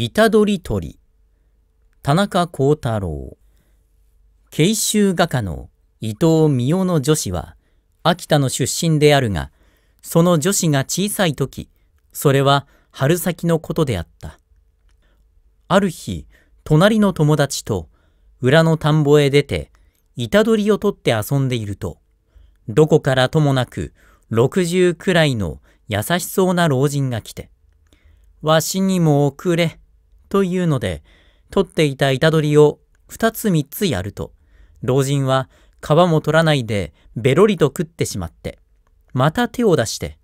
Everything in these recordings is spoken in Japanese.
虎取鳥、田中幸太郎。慶州画家の伊藤美代の女子は、秋田の出身であるが、その女子が小さい時、それは春先のことであった。ある日、隣の友達と裏の田んぼへ出て、虎杖を取って遊んでいると、どこからともなく、60くらいの優しそうな老人が来て、わしにも遅れ、というので、取っていた板取りを二つ三つやると、老人は皮も取らないでべろりと食ってしまって、また手を出して、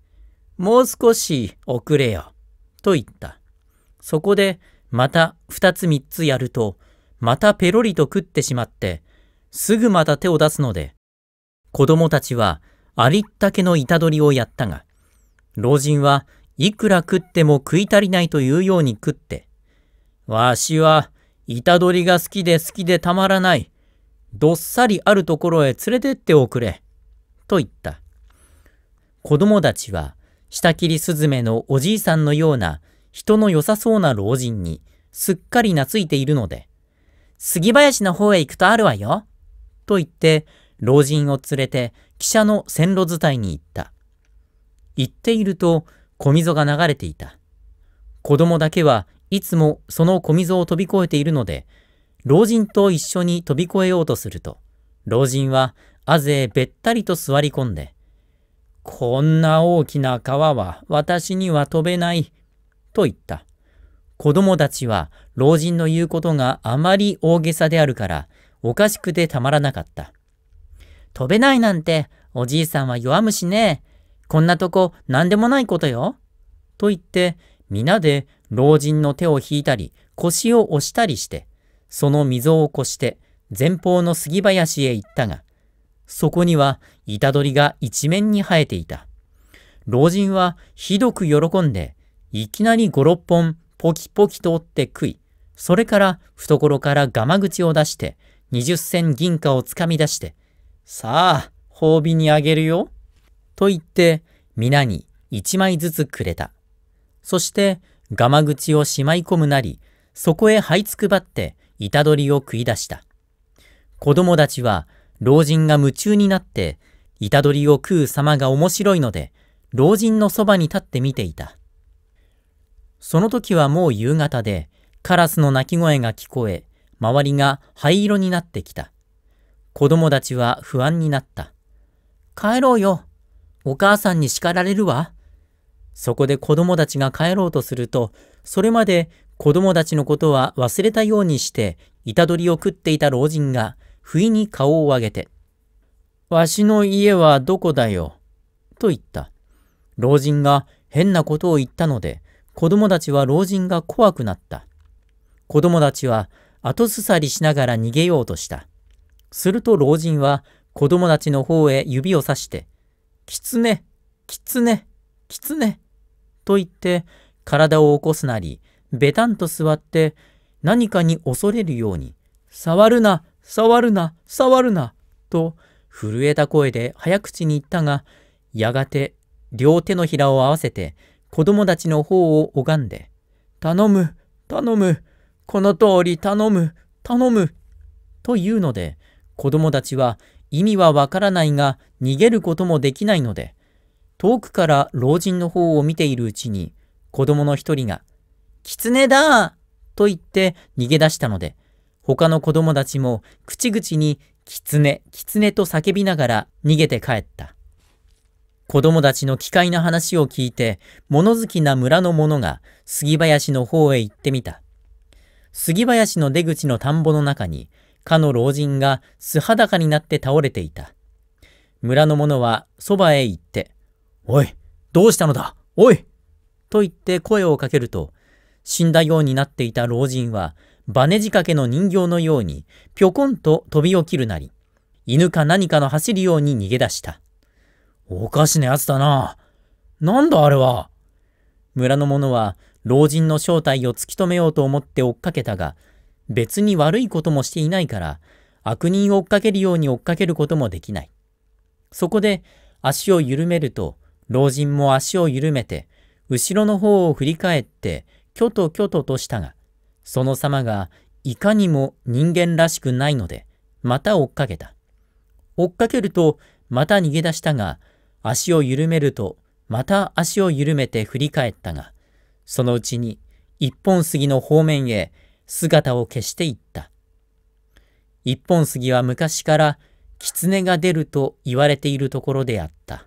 もう少し遅れよ、と言った。そこで、また二つ三つやると、またペロリと食ってしまって、すぐまた手を出すので、子供たちはありったけの板取りをやったが、老人はいくら食っても食い足りないというように食って、わしは、板取が好きで好きでたまらない。どっさりあるところへ連れてっておくれ。と言った。子供たちは、下切りすずめのおじいさんのような、人の良さそうな老人に、すっかり懐いているので、杉林の方へ行くとあるわよ。と言って、老人を連れて、汽車の線路伝いに行った。行っていると、小溝が流れていた。子供だけはいつもその小溝を飛び越えているので、老人と一緒に飛び越えようとすると、老人はあぜべったりと座り込んで、こんな大きな川は私には飛べない、と言った。子供たちは老人の言うことがあまり大げさであるから、おかしくてたまらなかった。飛べないなんて、おじいさんは弱虫ね。こんなとこ何でもないことよ。と言って、皆で老人の手を引いたり、腰を押したりして、その溝を越して、前方の杉林へ行ったが、そこには、虎取が一面に生えていた。老人はひどく喜んで、いきなり五六本ポキポキと折って食い、それから懐からガマ口を出して、二十銭銀貨をつかみ出して、さあ、褒美にあげるよ。と言って、皆に一枚ずつくれた。そして、がま口をしまい込むなり、そこへ這いつくばって虎取を食い出した。子供たちは老人が夢中になって、虎取を食う様が面白いので、老人のそばに立って見ていた。その時はもう夕方で、カラスの鳴き声が聞こえ、周りが灰色になってきた。子供たちは不安になった。帰ろうよ。お母さんに叱られるわ。そこで子供たちが帰ろうとすると、それまで子供たちのことは忘れたようにして、虎取を食っていた老人が、不意に顔を上げて、わしの家はどこだよ、と言った。老人が変なことを言ったので、子供たちは老人が怖くなった。子供たちは後すさりしながら逃げようとした。すると老人は子供たちの方へ指をさして、きつね、きつね、きつね、と言って体を起こすなりべたんと座って何かに恐れるように「触るな触るな触るな」と震えた声で早口に言ったがやがて両手のひらを合わせて子供たちの方を拝んで「頼む頼むこの通り頼む頼む」というので子供たちは意味はわからないが逃げることもできないので遠くから老人の方を見ているうちに、子供の一人が、狐だと言って逃げ出したので、他の子供たちも口々に狐、狐と叫びながら逃げて帰った。子供たちの奇怪な話を聞いて、物好きな村の者が杉林の方へ行ってみた。杉林の出口の田んぼの中に、かの老人が素裸になって倒れていた。村の者はそばへ行って、おい、どうしたのだおいと言って声をかけると、死んだようになっていた老人は、バネ仕掛けの人形のように、ぴょこんと飛び起きるなり、犬か何かの走るように逃げ出した。おかしなやつだな。なんだあれは。村の者は、老人の正体を突き止めようと思って追っかけたが、別に悪いこともしていないから、悪人を追っかけるように追っかけることもできない。そこで、足を緩めると、老人も足を緩めて、後ろの方を振り返って、きょときょととしたが、その様がいかにも人間らしくないので、また追っかけた。追っかけると、また逃げ出したが、足を緩めると、また足を緩めて振り返ったが、そのうちに一本杉の方面へ姿を消していった。一本杉は昔から狐が出ると言われているところであった。